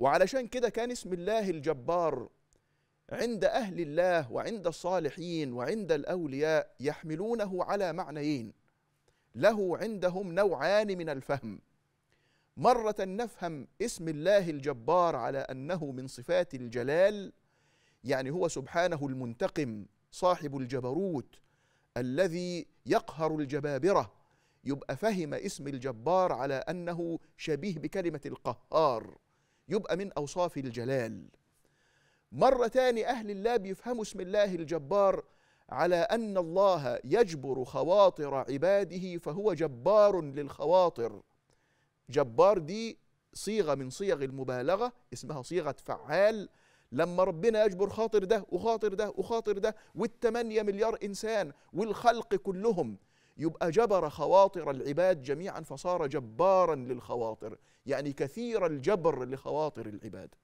وعلشان كده كان اسم الله الجبار عند أهل الله وعند الصالحين وعند الأولياء يحملونه على معنيين له عندهم نوعان من الفهم مرة نفهم اسم الله الجبار على أنه من صفات الجلال يعني هو سبحانه المنتقم صاحب الجبروت الذي يقهر الجبابرة يبقى فهم اسم الجبار على أنه شبيه بكلمة القهار يبقى من أوصاف الجلال مرة تاني أهل الله بيفهموا اسم الله الجبار على أن الله يجبر خواطر عباده فهو جبار للخواطر جبار دي صيغة من صيغ المبالغة اسمها صيغة فعال لما ربنا يجبر خاطر ده وخاطر ده وخاطر ده والتمانية مليار إنسان والخلق كلهم يبقى جبر خواطر العباد جميعا فصار جبارا للخواطر يعني كثير الجبر لخواطر العباد